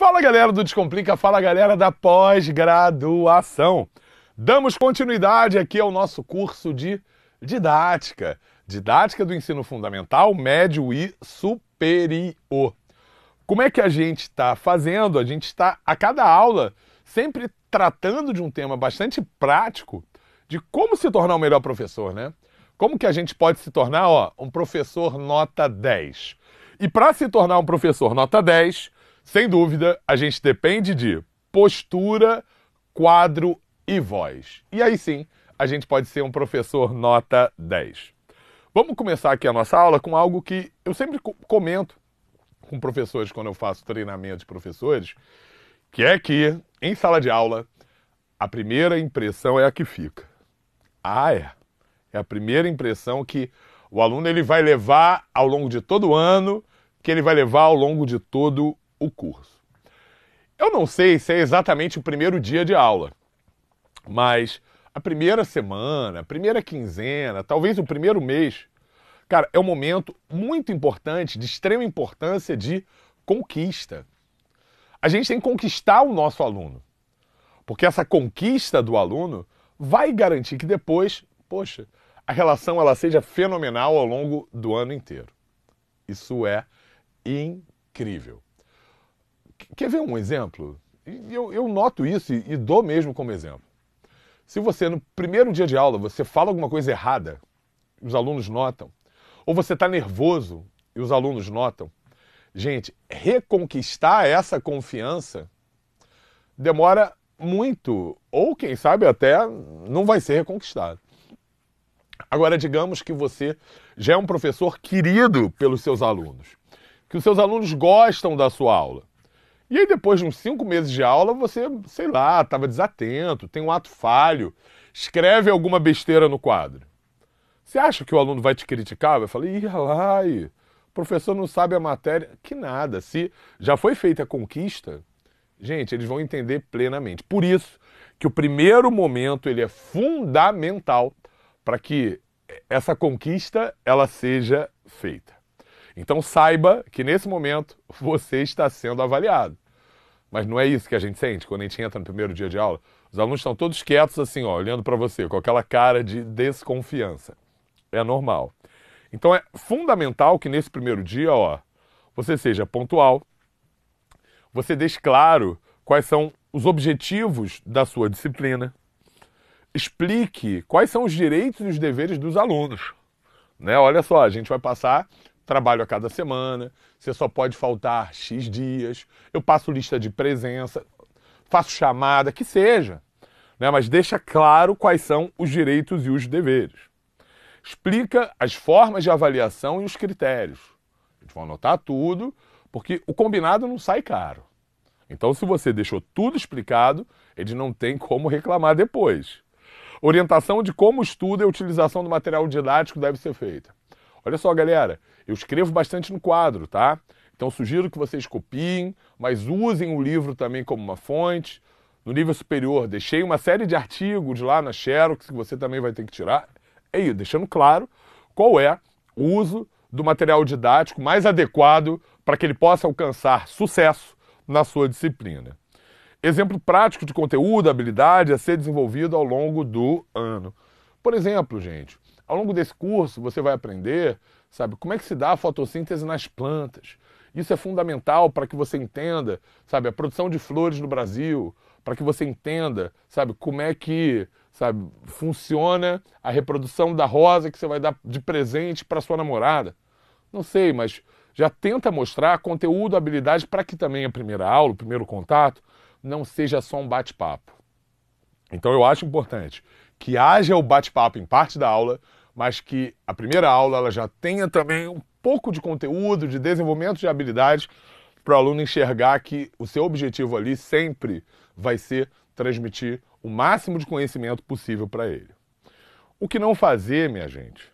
Fala galera do Descomplica, fala galera da pós-graduação. Damos continuidade aqui ao nosso curso de didática, didática do ensino fundamental, médio e superior. Como é que a gente está fazendo? A gente está a cada aula sempre tratando de um tema bastante prático de como se tornar o um melhor professor, né? Como que a gente pode se tornar ó, um professor nota 10? E para se tornar um professor nota 10, sem dúvida, a gente depende de postura, quadro e voz. E aí sim, a gente pode ser um professor nota 10. Vamos começar aqui a nossa aula com algo que eu sempre comento com professores quando eu faço treinamento de professores, que é que em sala de aula a primeira impressão é a que fica. Ah, é. É a primeira impressão que o aluno ele vai levar ao longo de todo o ano, que ele vai levar ao longo de todo o curso. Eu não sei se é exatamente o primeiro dia de aula, mas a primeira semana, a primeira quinzena, talvez o primeiro mês, cara, é um momento muito importante, de extrema importância de conquista. A gente tem que conquistar o nosso aluno, porque essa conquista do aluno vai garantir que depois, poxa, a relação ela seja fenomenal ao longo do ano inteiro. Isso é incrível. Quer ver um exemplo? Eu, eu noto isso e, e dou mesmo como exemplo. Se você, no primeiro dia de aula, você fala alguma coisa errada, os alunos notam, ou você está nervoso e os alunos notam, gente, reconquistar essa confiança demora muito, ou quem sabe até não vai ser reconquistado. Agora, digamos que você já é um professor querido pelos seus alunos, que os seus alunos gostam da sua aula. E aí, depois de uns cinco meses de aula, você, sei lá, estava desatento, tem um ato falho, escreve alguma besteira no quadro. Você acha que o aluno vai te criticar? Vai falar, ih, lá, o professor não sabe a matéria. Que nada. Se já foi feita a conquista, gente, eles vão entender plenamente. Por isso que o primeiro momento ele é fundamental para que essa conquista ela seja feita. Então saiba que nesse momento você está sendo avaliado. Mas não é isso que a gente sente quando a gente entra no primeiro dia de aula. Os alunos estão todos quietos, assim, ó, olhando para você, com aquela cara de desconfiança. É normal. Então é fundamental que nesse primeiro dia, ó, você seja pontual, você deixe claro quais são os objetivos da sua disciplina, explique quais são os direitos e os deveres dos alunos. Né? Olha só, a gente vai passar trabalho a cada semana, você só pode faltar X dias, eu passo lista de presença, faço chamada, que seja. Né? Mas deixa claro quais são os direitos e os deveres. Explica as formas de avaliação e os critérios. Eles vão anotar tudo, porque o combinado não sai caro. Então, se você deixou tudo explicado, eles não tem como reclamar depois. Orientação de como estuda estudo e a utilização do material didático deve ser feita. Olha só, galera, eu escrevo bastante no quadro, tá? Então sugiro que vocês copiem, mas usem o livro também como uma fonte. No nível superior, deixei uma série de artigos lá na Xerox que você também vai ter que tirar. É isso, deixando claro qual é o uso do material didático mais adequado para que ele possa alcançar sucesso na sua disciplina. Exemplo prático de conteúdo, habilidade a ser desenvolvido ao longo do ano. Por exemplo, gente, ao longo desse curso, você vai aprender, sabe, como é que se dá a fotossíntese nas plantas. Isso é fundamental para que você entenda, sabe, a produção de flores no Brasil, para que você entenda, sabe, como é que, sabe, funciona a reprodução da rosa que você vai dar de presente para sua namorada. Não sei, mas já tenta mostrar conteúdo, habilidade para que também a primeira aula, o primeiro contato, não seja só um bate-papo. Então eu acho importante que haja o bate-papo em parte da aula, mas que a primeira aula ela já tenha também um pouco de conteúdo, de desenvolvimento de habilidades para o aluno enxergar que o seu objetivo ali sempre vai ser transmitir o máximo de conhecimento possível para ele. O que não fazer, minha gente?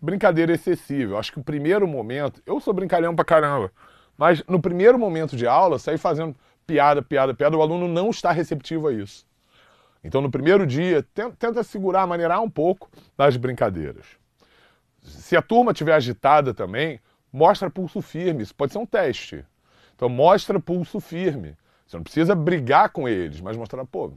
Brincadeira excessiva. Eu acho que o primeiro momento, eu sou brincalhão pra caramba, mas no primeiro momento de aula, sair fazendo piada, piada, piada, o aluno não está receptivo a isso. Então, no primeiro dia, tenta segurar, maneirar um pouco nas brincadeiras. Se a turma estiver agitada também, mostra pulso firme. Isso pode ser um teste. Então, mostra pulso firme. Você não precisa brigar com eles, mas mostrar, pô, por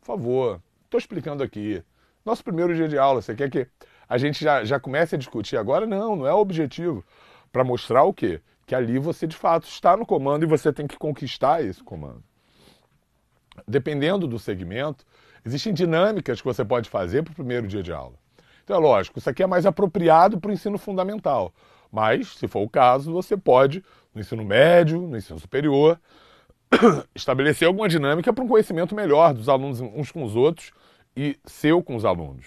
favor, estou explicando aqui. Nosso primeiro dia de aula, você quer que a gente já, já comece a discutir agora? Não, não é o objetivo. Para mostrar o quê? Que ali você de fato está no comando e você tem que conquistar esse comando. Dependendo do segmento, Existem dinâmicas que você pode fazer para o primeiro dia de aula. Então é lógico, isso aqui é mais apropriado para o ensino fundamental. Mas, se for o caso, você pode, no ensino médio, no ensino superior, estabelecer alguma dinâmica para um conhecimento melhor dos alunos uns com os outros e seu com os alunos.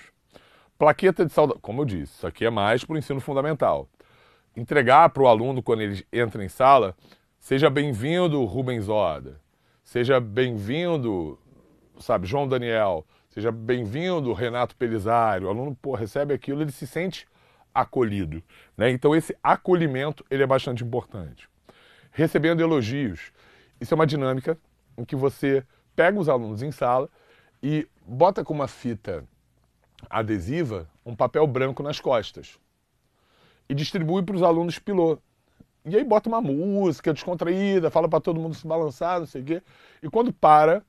Plaqueta de saudação, como eu disse, isso aqui é mais para o ensino fundamental. Entregar para o aluno quando ele entra em sala, seja bem-vindo, Rubens Oda. Seja bem-vindo, sabe, João Daniel, seja bem-vindo, Renato Pelisário, o aluno pô, recebe aquilo, ele se sente acolhido. Né? Então esse acolhimento ele é bastante importante. Recebendo elogios, isso é uma dinâmica em que você pega os alunos em sala e bota com uma fita adesiva um papel branco nas costas e distribui para os alunos piloto. E aí bota uma música descontraída, fala para todo mundo se balançar, não sei o quê. E quando para,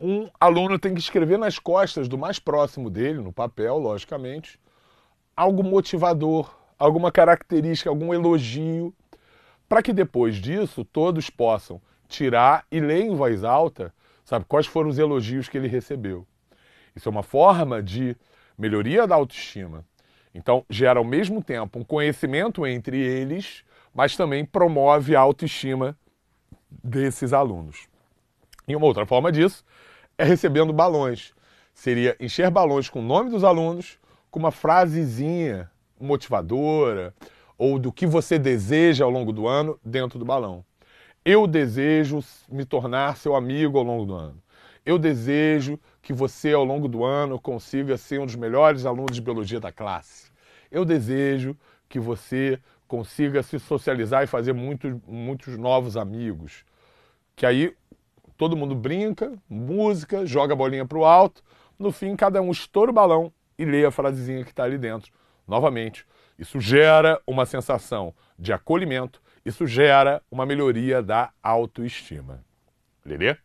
um aluno tem que escrever nas costas do mais próximo dele, no papel, logicamente, algo motivador, alguma característica, algum elogio, para que depois disso todos possam tirar e ler em voz alta, sabe, quais foram os elogios que ele recebeu. Isso é uma forma de melhoria da autoestima. Então, gera ao mesmo tempo um conhecimento entre eles, mas também promove a autoestima desses alunos. E uma outra forma disso é recebendo balões. Seria encher balões com o nome dos alunos, com uma frasezinha motivadora ou do que você deseja ao longo do ano dentro do balão. Eu desejo me tornar seu amigo ao longo do ano. Eu desejo que você, ao longo do ano, consiga ser um dos melhores alunos de biologia da classe. Eu desejo que você consiga se socializar e fazer muitos, muitos novos amigos. Que aí Todo mundo brinca, música, joga a bolinha para o alto. No fim, cada um estoura o balão e lê a frasezinha que está ali dentro. Novamente, isso gera uma sensação de acolhimento, isso gera uma melhoria da autoestima. Lelê?